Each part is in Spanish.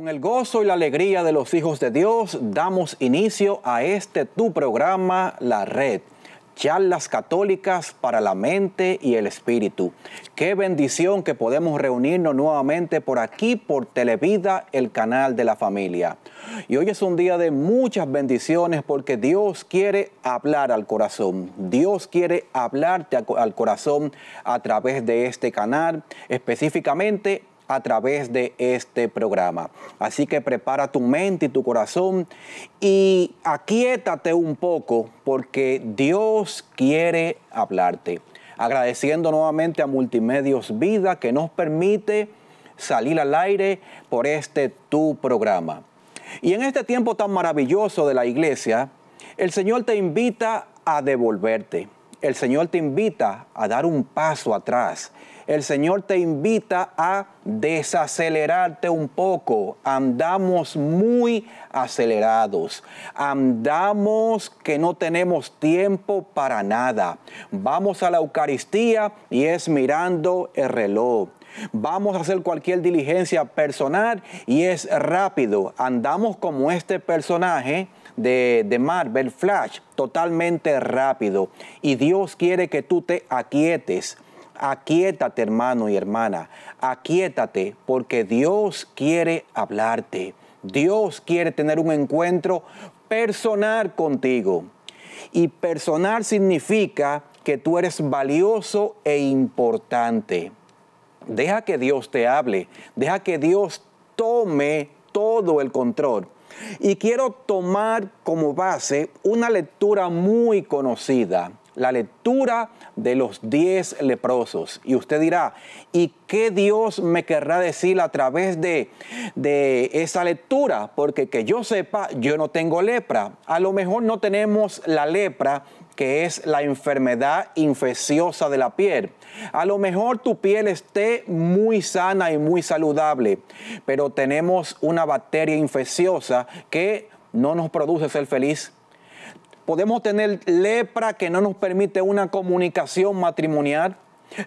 Con el gozo y la alegría de los hijos de Dios damos inicio a este tu programa La Red, charlas católicas para la mente y el espíritu. Qué bendición que podemos reunirnos nuevamente por aquí, por Televida, el canal de la familia. Y hoy es un día de muchas bendiciones porque Dios quiere hablar al corazón. Dios quiere hablarte al corazón a través de este canal, específicamente a través de este programa. Así que prepara tu mente y tu corazón y aquietate un poco porque Dios quiere hablarte. Agradeciendo nuevamente a Multimedios Vida que nos permite salir al aire por este tu programa. Y en este tiempo tan maravilloso de la iglesia, el Señor te invita a devolverte. El Señor te invita a dar un paso atrás el Señor te invita a desacelerarte un poco. Andamos muy acelerados. Andamos que no tenemos tiempo para nada. Vamos a la Eucaristía y es mirando el reloj. Vamos a hacer cualquier diligencia personal y es rápido. Andamos como este personaje de, Marvel Flash, totalmente rápido. Y Dios quiere que tú te aquietes. Aquietate, hermano y hermana, aquietate, porque Dios quiere hablarte. Dios quiere tener un encuentro personal contigo. Y personal significa que tú eres valioso e importante. Deja que Dios te hable, deja que Dios tome todo el control. Y quiero tomar como base una lectura muy conocida la lectura de los diez leprosos. Y usted dirá, ¿y qué Dios me querrá decir a través de, de esa lectura? Porque que yo sepa, yo no tengo lepra. A lo mejor no tenemos la lepra que es la enfermedad infecciosa de la piel. A lo mejor tu piel esté muy sana y muy saludable, pero tenemos una bacteria infecciosa que no nos produce ser feliz, Podemos tener lepra que no nos permite una comunicación matrimonial,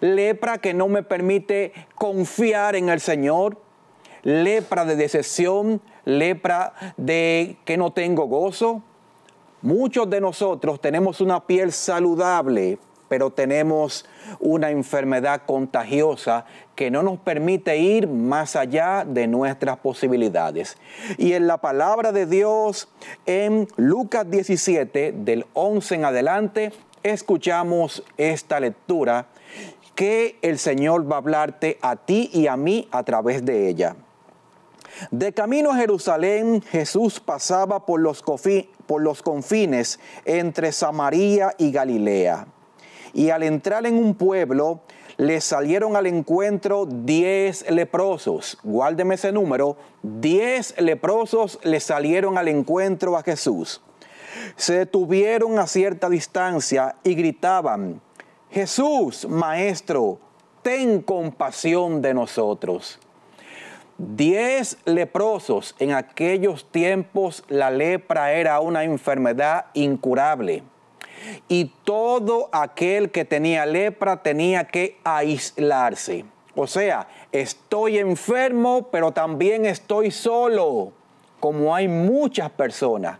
lepra que no me permite confiar en el Señor, lepra de decepción, lepra de que no tengo gozo. Muchos de nosotros tenemos una piel saludable, pero tenemos una enfermedad contagiosa que no nos permite ir más allá de nuestras posibilidades. Y en la palabra de Dios, en Lucas 17, del 11 en adelante, escuchamos esta lectura que el Señor va a hablarte a ti y a mí a través de ella. De camino a Jerusalén, Jesús pasaba por los, por los confines entre Samaria y Galilea y al entrar en un pueblo le salieron al encuentro diez leprosos. Guárdeme ese número. Diez leprosos le salieron al encuentro a Jesús. Se detuvieron a cierta distancia y gritaban, Jesús, Maestro, ten compasión de nosotros. Diez leprosos. En aquellos tiempos la lepra era una enfermedad incurable y todo aquel que tenía lepra tenía que aislarse. O sea, estoy enfermo, pero también estoy solo, como hay muchas personas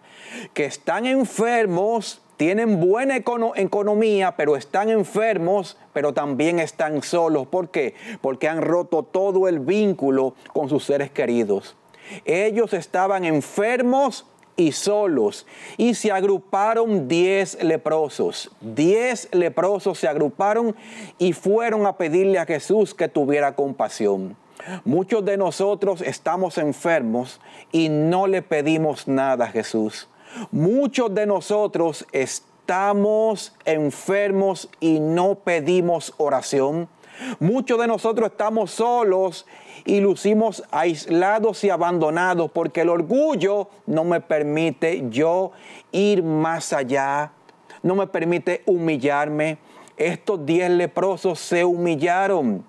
que están enfermos, tienen buena economía, pero están enfermos, pero también están solos. ¿Por qué? Porque han roto todo el vínculo con sus seres queridos. Ellos estaban enfermos, y solos, y se agruparon diez leprosos. Diez leprosos se agruparon y fueron a pedirle a Jesús que tuviera compasión. Muchos de nosotros estamos enfermos y no le pedimos nada a Jesús. Muchos de nosotros estamos enfermos y no pedimos oración. Muchos de nosotros estamos solos y lucimos aislados y abandonados porque el orgullo no me permite yo ir más allá, no me permite humillarme. Estos diez leprosos se humillaron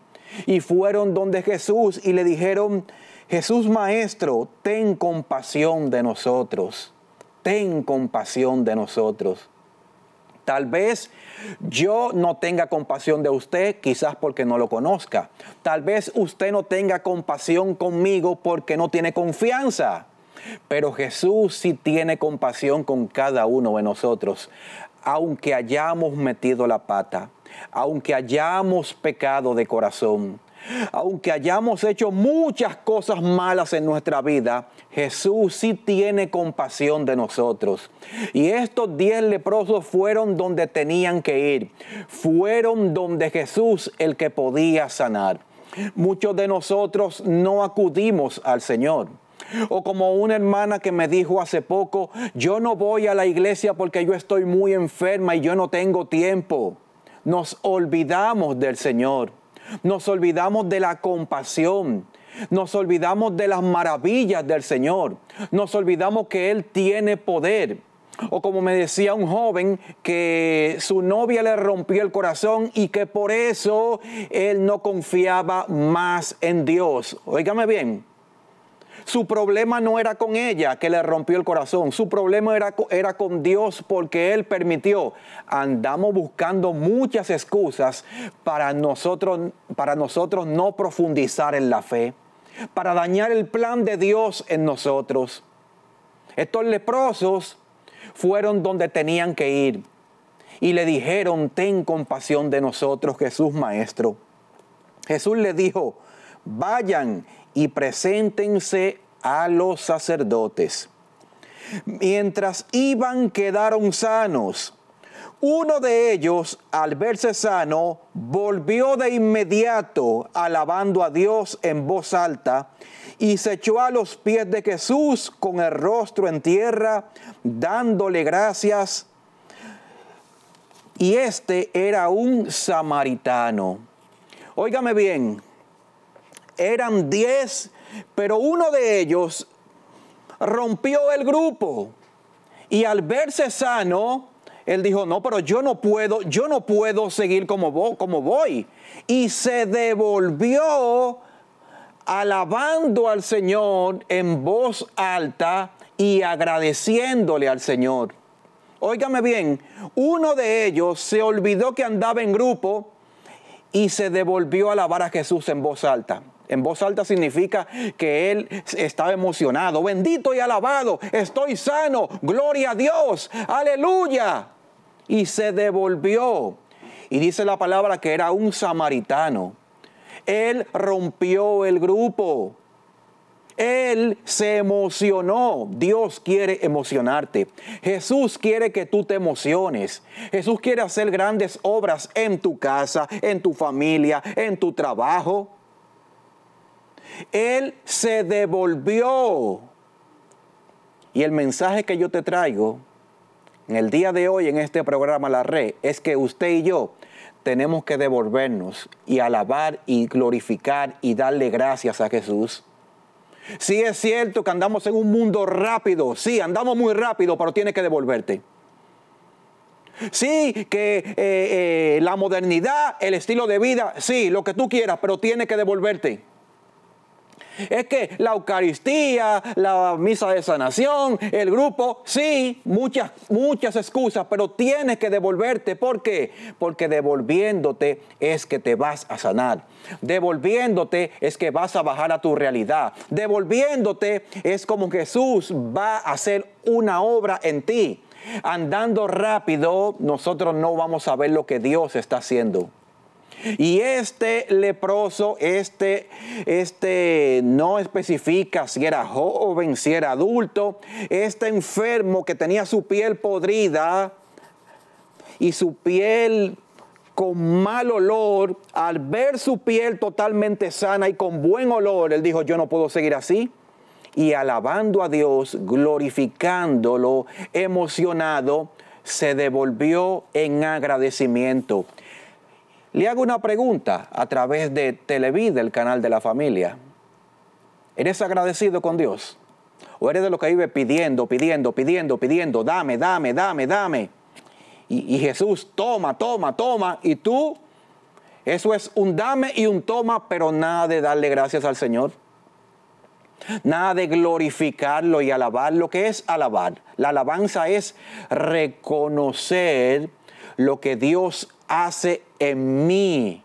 y fueron donde Jesús y le dijeron, Jesús Maestro, ten compasión de nosotros, ten compasión de nosotros. Tal vez yo no tenga compasión de usted, quizás porque no lo conozca. Tal vez usted no tenga compasión conmigo porque no tiene confianza. Pero Jesús sí tiene compasión con cada uno de nosotros, aunque hayamos metido la pata, aunque hayamos pecado de corazón aunque hayamos hecho muchas cosas malas en nuestra vida, Jesús sí tiene compasión de nosotros. Y estos diez leprosos fueron donde tenían que ir. Fueron donde Jesús el que podía sanar. Muchos de nosotros no acudimos al Señor. O como una hermana que me dijo hace poco, yo no voy a la iglesia porque yo estoy muy enferma y yo no tengo tiempo. Nos olvidamos del Señor nos olvidamos de la compasión, nos olvidamos de las maravillas del Señor, nos olvidamos que Él tiene poder. O como me decía un joven que su novia le rompió el corazón y que por eso él no confiaba más en Dios. Óigame bien, su problema no era con ella que le rompió el corazón, su problema era, era con Dios porque Él permitió. Andamos buscando muchas excusas para nosotros, para nosotros no profundizar en la fe, para dañar el plan de Dios en nosotros. Estos leprosos fueron donde tenían que ir y le dijeron, ten compasión de nosotros, Jesús Maestro. Jesús le dijo, vayan y preséntense a los sacerdotes. Mientras iban quedaron sanos. Uno de ellos, al verse sano, volvió de inmediato alabando a Dios en voz alta y se echó a los pies de Jesús con el rostro en tierra, dándole gracias. Y este era un samaritano. Óigame bien, eran diez, pero uno de ellos rompió el grupo y al verse sano, él dijo, no, pero yo no puedo, yo no puedo seguir como, como voy. Y se devolvió alabando al Señor en voz alta y agradeciéndole al Señor. Óigame bien, uno de ellos se olvidó que andaba en grupo y se devolvió a alabar a Jesús en voz alta. En voz alta significa que él estaba emocionado. Bendito y alabado, estoy sano, gloria a Dios, aleluya. Y se devolvió. Y dice la palabra que era un samaritano. Él rompió el grupo. Él se emocionó. Dios quiere emocionarte. Jesús quiere que tú te emociones. Jesús quiere hacer grandes obras en tu casa, en tu familia, en tu trabajo. Él se devolvió. Y el mensaje que yo te traigo en el día de hoy en este programa La Red es que usted y yo tenemos que devolvernos y alabar y glorificar y darle gracias a Jesús. Sí es cierto que andamos en un mundo rápido, sí, andamos muy rápido, pero tiene que devolverte. Sí, que eh, eh, la modernidad, el estilo de vida, sí, lo que tú quieras, pero tiene que devolverte. Es que la Eucaristía, la misa de sanación, el grupo, sí, muchas, muchas excusas, pero tienes que devolverte. ¿Por qué? Porque devolviéndote es que te vas a sanar. Devolviéndote es que vas a bajar a tu realidad. Devolviéndote es como Jesús va a hacer una obra en ti. Andando rápido, nosotros no vamos a ver lo que Dios está haciendo. Y este leproso, este, este no especifica si era joven, si era adulto, este enfermo que tenía su piel podrida y su piel con mal olor, al ver su piel totalmente sana y con buen olor, él dijo, yo no puedo seguir así. Y alabando a Dios, glorificándolo, emocionado, se devolvió en agradecimiento. Le hago una pregunta a través de Televid, el canal de la familia. ¿Eres agradecido con Dios? ¿O eres de los que vive pidiendo, pidiendo, pidiendo, pidiendo, dame, dame, dame, dame? Y, y Jesús, toma, toma, toma. Y tú, eso es un dame y un toma, pero nada de darle gracias al Señor. Nada de glorificarlo y alabar. Lo que es alabar. La alabanza es reconocer lo que Dios hace en mí.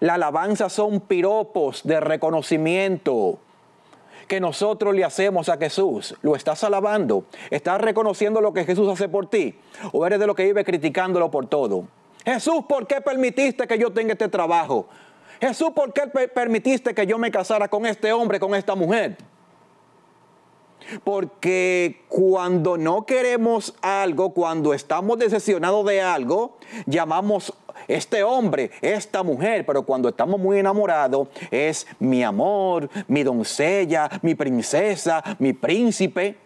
La alabanza son piropos de reconocimiento que nosotros le hacemos a Jesús. ¿Lo estás alabando? ¿Estás reconociendo lo que Jesús hace por ti? ¿O eres de lo que vive criticándolo por todo? Jesús, ¿por qué permitiste que yo tenga este trabajo? Jesús, ¿por qué permitiste que yo me casara con este hombre, con esta mujer? Porque cuando no queremos algo, cuando estamos decepcionados de algo, llamamos este hombre, esta mujer, pero cuando estamos muy enamorados es mi amor, mi doncella, mi princesa, mi príncipe.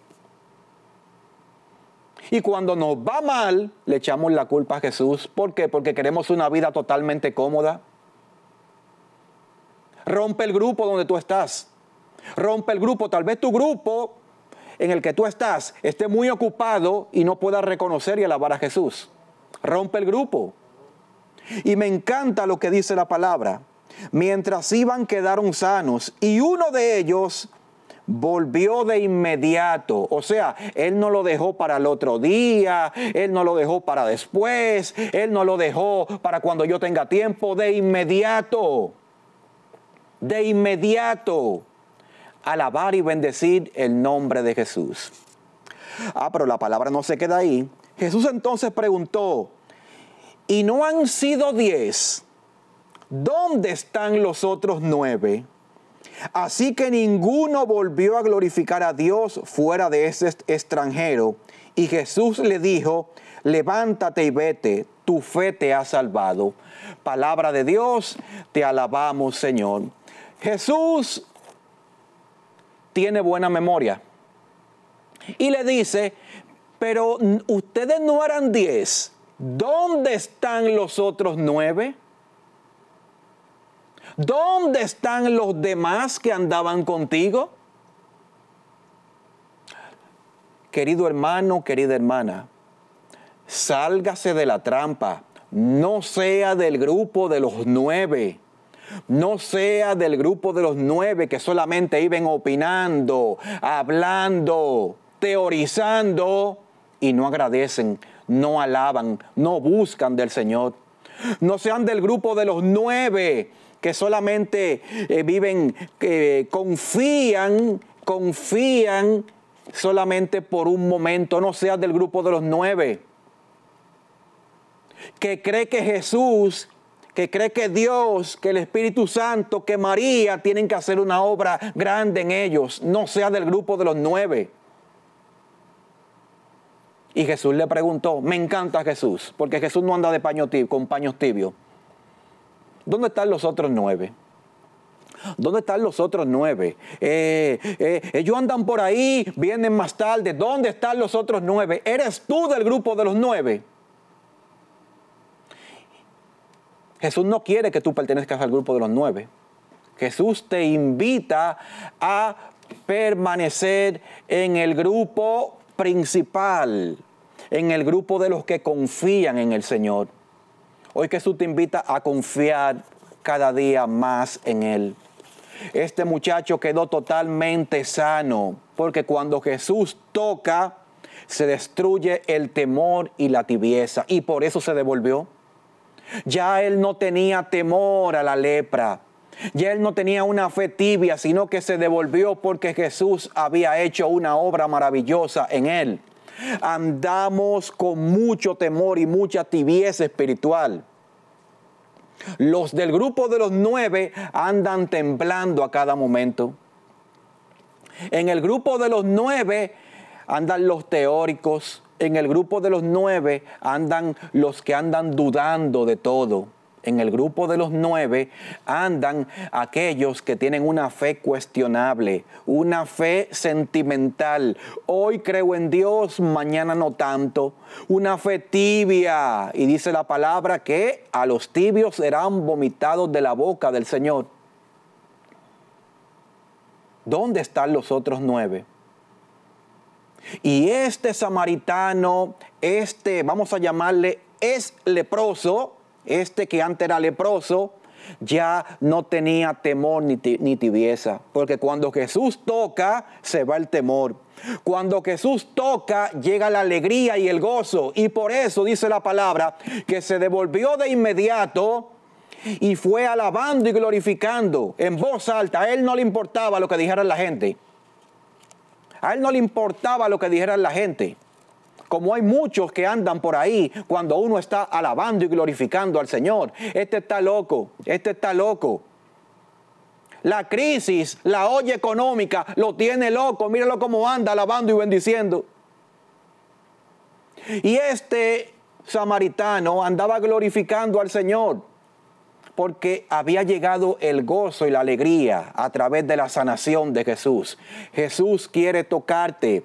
Y cuando nos va mal, le echamos la culpa a Jesús. ¿Por qué? Porque queremos una vida totalmente cómoda. Rompe el grupo donde tú estás. Rompe el grupo. Tal vez tu grupo en el que tú estás esté muy ocupado y no pueda reconocer y alabar a Jesús. Rompe el grupo. Y me encanta lo que dice la palabra. Mientras iban quedaron sanos y uno de ellos volvió de inmediato. O sea, Él no lo dejó para el otro día, Él no lo dejó para después, Él no lo dejó para cuando yo tenga tiempo, de inmediato. De inmediato alabar y bendecir el nombre de Jesús. Ah, pero la palabra no se queda ahí. Jesús entonces preguntó, ¿y no han sido diez? ¿Dónde están los otros nueve? Así que ninguno volvió a glorificar a Dios fuera de ese extranjero. Y Jesús le dijo, levántate y vete, tu fe te ha salvado. Palabra de Dios, te alabamos Señor. Jesús tiene buena memoria. Y le dice, pero ustedes no eran diez, ¿dónde están los otros nueve? ¿Dónde están los demás que andaban contigo? Querido hermano, querida hermana, sálgase de la trampa, no sea del grupo de los nueve no sea del grupo de los nueve que solamente viven opinando, hablando, teorizando y no agradecen, no alaban, no buscan del Señor. No sean del grupo de los nueve que solamente eh, viven, que confían, confían solamente por un momento. No sea del grupo de los nueve que cree que Jesús que cree que Dios, que el Espíritu Santo, que María tienen que hacer una obra grande en ellos, no sea del grupo de los nueve. Y Jesús le preguntó, me encanta Jesús, porque Jesús no anda de paño tibio, con paños tibios. ¿Dónde están los otros nueve? ¿Dónde están los otros nueve? Eh, eh, ellos andan por ahí, vienen más tarde. ¿Dónde están los otros nueve? ¿Eres tú del grupo de los nueve? Jesús no quiere que tú pertenezcas al grupo de los nueve. Jesús te invita a permanecer en el grupo principal, en el grupo de los que confían en el Señor. Hoy Jesús te invita a confiar cada día más en Él. Este muchacho quedó totalmente sano, porque cuando Jesús toca, se destruye el temor y la tibieza, y por eso se devolvió. Ya él no tenía temor a la lepra. Ya él no tenía una fe tibia, sino que se devolvió porque Jesús había hecho una obra maravillosa en él. Andamos con mucho temor y mucha tibieza espiritual. Los del grupo de los nueve andan temblando a cada momento. En el grupo de los nueve andan los teóricos, en el grupo de los nueve andan los que andan dudando de todo. En el grupo de los nueve andan aquellos que tienen una fe cuestionable, una fe sentimental. Hoy creo en Dios, mañana no tanto. Una fe tibia. Y dice la palabra que a los tibios serán vomitados de la boca del Señor. ¿Dónde están los otros nueve? Y este samaritano, este, vamos a llamarle, es leproso, este que antes era leproso, ya no tenía temor ni, tibieza, porque cuando Jesús toca, se va el temor. Cuando Jesús toca, llega la alegría y el gozo. Y por eso dice la palabra que se devolvió de inmediato y fue alabando y glorificando en voz alta. A él no le importaba lo que dijera la gente. A él no le importaba lo que dijera la gente. Como hay muchos que andan por ahí cuando uno está alabando y glorificando al Señor. Este está loco, este está loco. La crisis, la olla económica, lo tiene loco. Míralo cómo anda alabando y bendiciendo. Y este samaritano andaba glorificando al Señor porque había llegado el gozo y la alegría a través de la sanación de Jesús. Jesús quiere tocarte.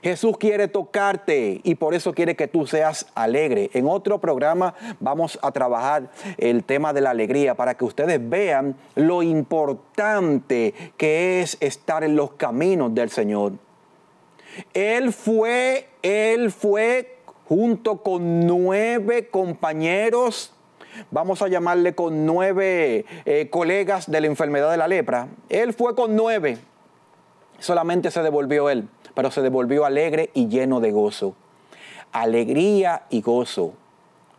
Jesús quiere tocarte y por eso quiere que tú seas alegre. En otro programa vamos a trabajar el tema de la alegría para que ustedes vean lo importante que es estar en los caminos del Señor. Él fue, él fue junto con nueve compañeros vamos a llamarle con nueve eh, colegas de la enfermedad de la lepra. Él fue con nueve, solamente se devolvió él, pero se devolvió alegre y lleno de gozo. Alegría y gozo,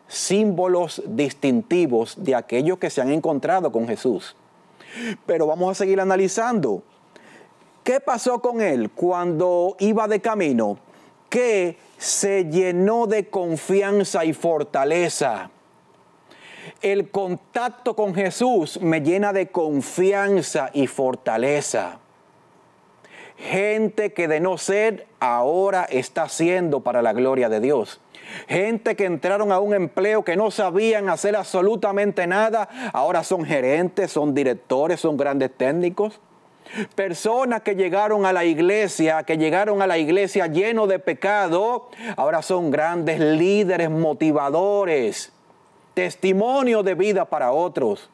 símbolos distintivos de aquellos que se han encontrado con Jesús. Pero vamos a seguir analizando. ¿Qué pasó con él cuando iba de camino? Que se llenó de confianza y fortaleza. El contacto con Jesús me llena de confianza y fortaleza. Gente que de no ser ahora está haciendo para la gloria de Dios. Gente que entraron a un empleo que no sabían hacer absolutamente nada, ahora son gerentes, son directores, son grandes técnicos. Personas que llegaron a la iglesia, que llegaron a la iglesia lleno de pecado, ahora son grandes líderes motivadores testimonio de vida para otros.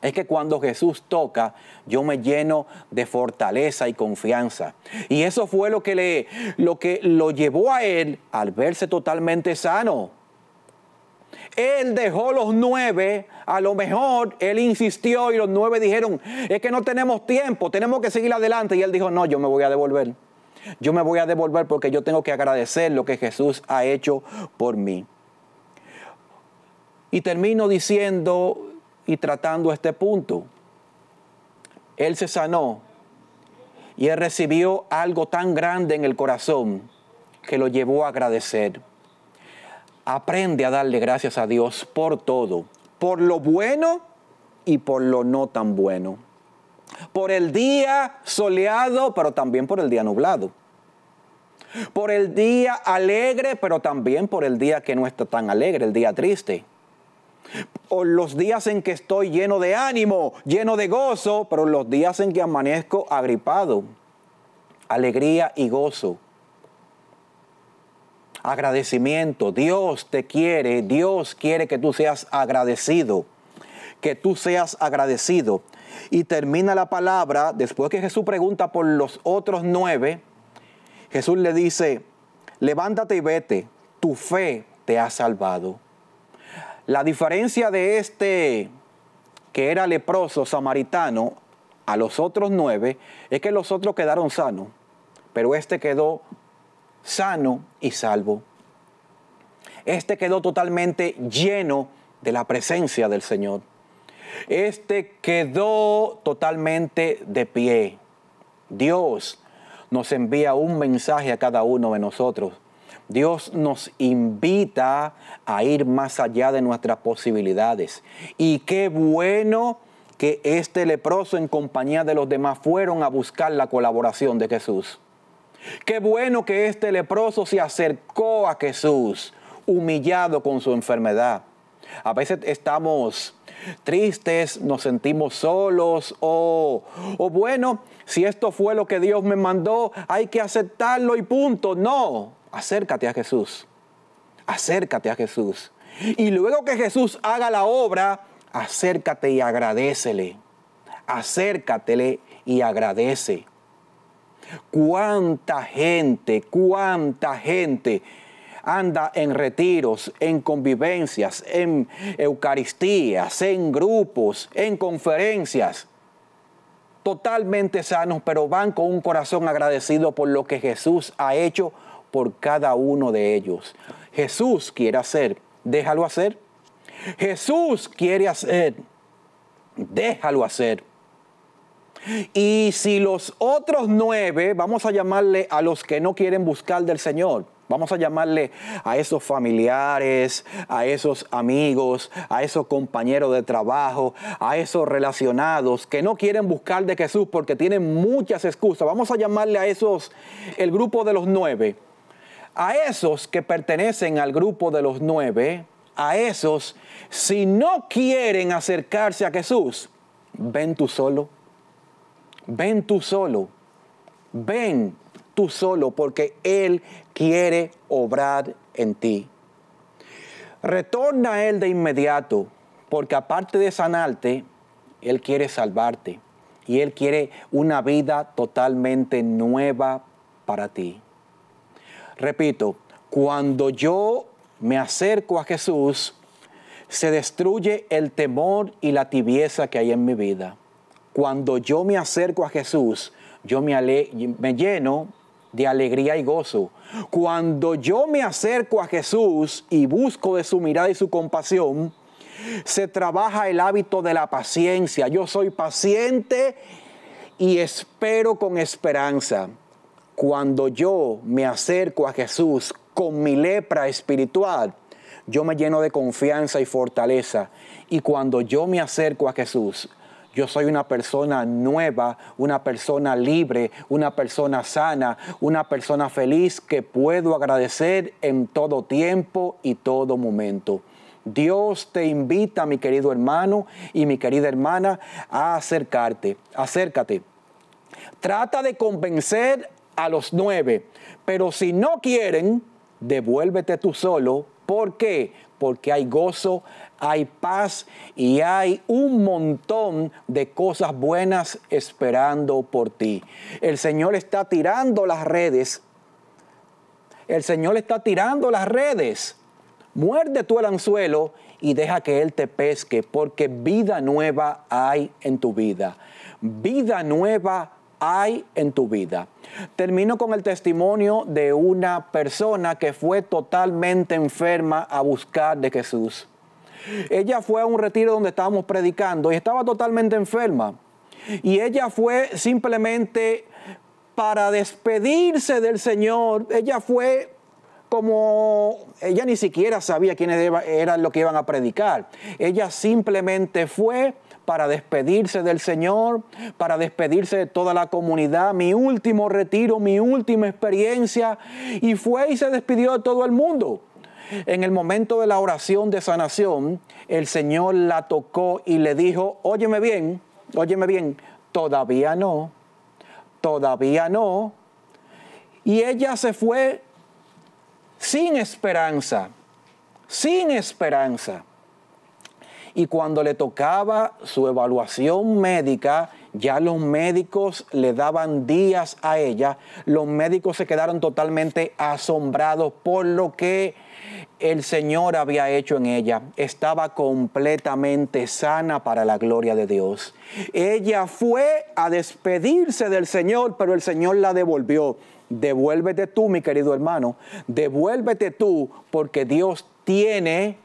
Es que cuando Jesús toca, yo me lleno de fortaleza y confianza. Y eso fue lo que, le, lo, que lo llevó a él al verse totalmente sano. Él dejó los nueve, a lo mejor él insistió y los nueve dijeron, es que no tenemos tiempo, tenemos que seguir adelante. Y él dijo, no, yo me voy a devolver. Yo me voy a devolver porque yo tengo que agradecer lo que Jesús ha hecho por mí. Y termino diciendo y tratando este punto. Él se sanó y él recibió algo tan grande en el corazón que lo llevó a agradecer. Aprende a darle gracias a Dios por todo, por lo bueno y por lo no tan bueno. Por el día soleado, pero también por el día nublado. Por el día alegre, pero también por el día que no está tan alegre, el día triste. O los días en que estoy lleno de ánimo, lleno de gozo, pero los días en que amanezco agripado. Alegría y gozo. Agradecimiento. Dios te quiere. Dios quiere que tú seas agradecido. Que tú seas agradecido. Y termina la palabra, después que Jesús pregunta por los otros nueve, Jesús le dice, levántate y vete, tu fe te ha salvado. La diferencia de este que era leproso samaritano a los otros nueve es que los otros quedaron sanos, pero este quedó sano y salvo. Este quedó totalmente lleno de la presencia del Señor. Este quedó totalmente de pie. Dios nos envía un mensaje a cada uno de nosotros Dios nos invita a ir más allá de nuestras posibilidades. Y qué bueno que este leproso en compañía de los demás fueron a buscar la colaboración de Jesús. Qué bueno que este leproso se acercó a Jesús, humillado con su enfermedad. A veces estamos tristes, nos sentimos solos o, o, bueno, si esto fue lo que Dios me mandó, hay que aceptarlo y punto. No, acércate a Jesús, acércate a Jesús. Y luego que Jesús haga la obra, acércate y agradecele, acércatele y agradece. Cuánta gente, cuánta gente anda en retiros, en convivencias, en eucaristías, en grupos, en conferencias, totalmente sanos, pero van con un corazón agradecido por lo que Jesús ha hecho por cada uno de ellos. Jesús quiere hacer, déjalo hacer. Jesús quiere hacer, déjalo hacer. Y si los otros nueve, vamos a llamarle a los que no quieren buscar del Señor, Vamos a llamarle a esos familiares, a esos amigos, a esos compañeros de trabajo, a esos relacionados que no quieren buscar de Jesús porque tienen muchas excusas. Vamos a llamarle a esos el grupo de los nueve. A esos que pertenecen al grupo de los nueve, a esos, si no quieren acercarse a Jesús, ven tú solo, ven tú solo, ven tú solo, porque Él quiere obrar en ti. Retorna a Él de inmediato, porque aparte de sanarte, Él quiere salvarte y Él quiere una vida totalmente nueva para ti. Repito, cuando yo me acerco a Jesús, se destruye el temor y la tibieza que hay en mi vida. Cuando yo me acerco a Jesús, yo me, lleno de alegría y gozo. Cuando yo me acerco a Jesús y busco de su mirada y su compasión, se trabaja el hábito de la paciencia. Yo soy paciente y espero con esperanza cuando yo me acerco a Jesús con mi lepra espiritual, yo me lleno de confianza y fortaleza. Y cuando yo me acerco a Jesús, yo soy una persona nueva, una persona libre, una persona sana, una persona feliz que puedo agradecer en todo tiempo y todo momento. Dios te invita, mi querido hermano y mi querida hermana, a acercarte. Acércate. Trata de convencer a los nueve. Pero si no quieren, devuélvete tú solo. ¿Por qué? Porque hay gozo, hay paz y hay un montón de cosas buenas esperando por ti. El Señor está tirando las redes. El Señor está tirando las redes. Muerde tú el anzuelo y deja que Él te pesque, porque vida nueva hay en tu vida. Vida nueva hay en tu vida. Termino con el testimonio de una persona que fue totalmente enferma a buscar de Jesús. Ella fue a un retiro donde estábamos predicando y estaba totalmente enferma. Y ella fue simplemente para despedirse del Señor. Ella fue como ella ni siquiera sabía quiénes eran lo que iban a predicar. Ella simplemente fue para despedirse del Señor, para despedirse de toda la comunidad, mi último retiro, mi última experiencia, y fue y se despidió de todo el mundo. En el momento de la oración de sanación, el Señor la tocó y le dijo, óyeme bien, óyeme bien, todavía no, todavía no. Y ella se fue sin esperanza, sin esperanza y cuando le tocaba su evaluación médica, ya los médicos le daban días a ella, los médicos se quedaron totalmente asombrados por lo que el Señor había hecho en ella. Estaba completamente sana para la gloria de Dios. Ella fue a despedirse del Señor, pero el Señor la devolvió. Devuélvete tú, mi querido hermano, devuélvete tú, porque Dios tiene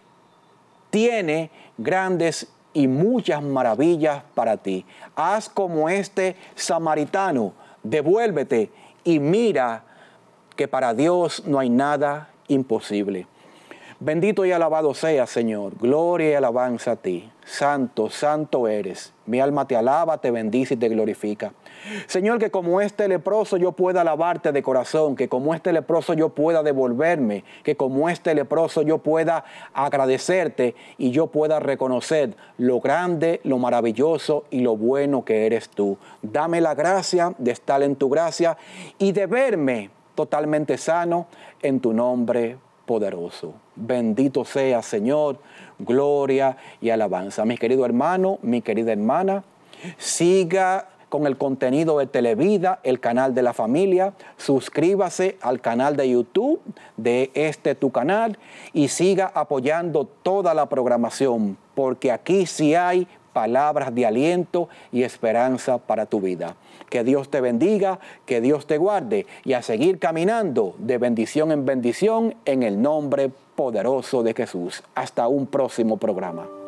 tiene grandes y muchas maravillas para ti. Haz como este samaritano, devuélvete y mira que para Dios no hay nada imposible. Bendito y alabado sea, Señor. Gloria y alabanza a ti. Santo, santo eres. Mi alma te alaba, te bendice y te glorifica. Señor, que como este leproso yo pueda alabarte de corazón, que como este leproso yo pueda devolverme, que como este leproso yo pueda agradecerte y yo pueda reconocer lo grande, lo maravilloso y lo bueno que eres tú. Dame la gracia de estar en tu gracia y de verme totalmente sano en tu nombre poderoso. Bendito sea, Señor, gloria y alabanza. Mi querido hermano, mi querida hermana, siga con el contenido de Televida, el canal de la familia. Suscríbase al canal de YouTube de este tu canal y siga apoyando toda la programación, porque aquí sí hay palabras de aliento y esperanza para tu vida. Que Dios te bendiga, que Dios te guarde y a seguir caminando de bendición en bendición en el nombre poderoso de Jesús. Hasta un próximo programa.